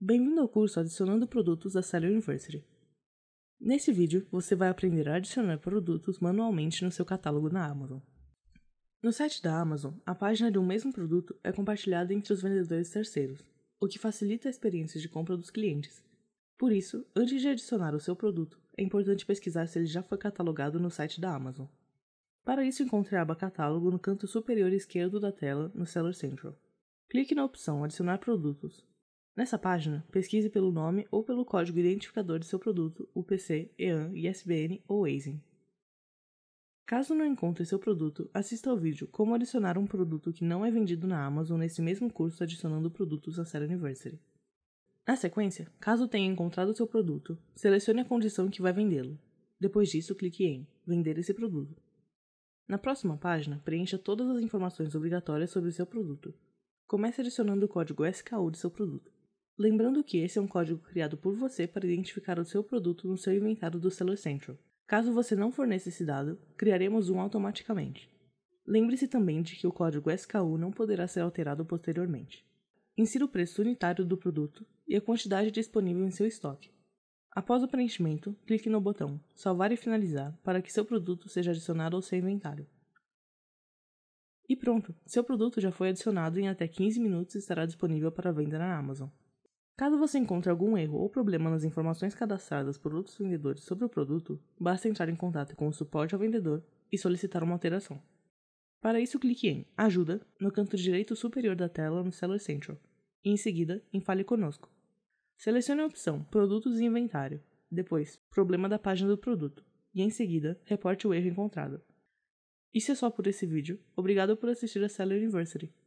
Bem-vindo ao curso Adicionando Produtos da Seller University. Neste vídeo, você vai aprender a adicionar produtos manualmente no seu catálogo na Amazon. No site da Amazon, a página de um mesmo produto é compartilhada entre os vendedores terceiros, o que facilita a experiência de compra dos clientes. Por isso, antes de adicionar o seu produto, é importante pesquisar se ele já foi catalogado no site da Amazon. Para isso, encontre a aba Catálogo no canto superior esquerdo da tela, no Seller Central. Clique na opção Adicionar produtos. Nessa página, pesquise pelo nome ou pelo código identificador de seu produto, UPC, EAN, ISBN ou ASIN. Caso não encontre seu produto, assista ao vídeo Como adicionar um produto que não é vendido na Amazon nesse mesmo curso adicionando produtos à série Anniversary. Na sequência, caso tenha encontrado seu produto, selecione a condição que vai vendê-lo. Depois disso, clique em Vender esse produto. Na próxima página, preencha todas as informações obrigatórias sobre o seu produto, comece adicionando o código SKU de seu produto. Lembrando que esse é um código criado por você para identificar o seu produto no seu inventário do Seller Central. Caso você não forneça esse dado, criaremos um automaticamente. Lembre-se também de que o código SKU não poderá ser alterado posteriormente. Insira o preço unitário do produto e a quantidade disponível em seu estoque. Após o preenchimento, clique no botão Salvar e Finalizar para que seu produto seja adicionado ao seu inventário. E pronto, seu produto já foi adicionado e em até 15 minutos estará disponível para venda na Amazon. Caso você encontre algum erro ou problema nas informações cadastradas por outros vendedores sobre o produto, basta entrar em contato com o suporte ao vendedor e solicitar uma alteração. Para isso, clique em Ajuda no canto direito superior da tela no Seller Central e, em seguida, em Fale Conosco. Selecione a opção Produtos e Inventário, depois Problema da página do produto e, em seguida, reporte o erro encontrado. Isso é só por esse vídeo. Obrigado por assistir a Cell University.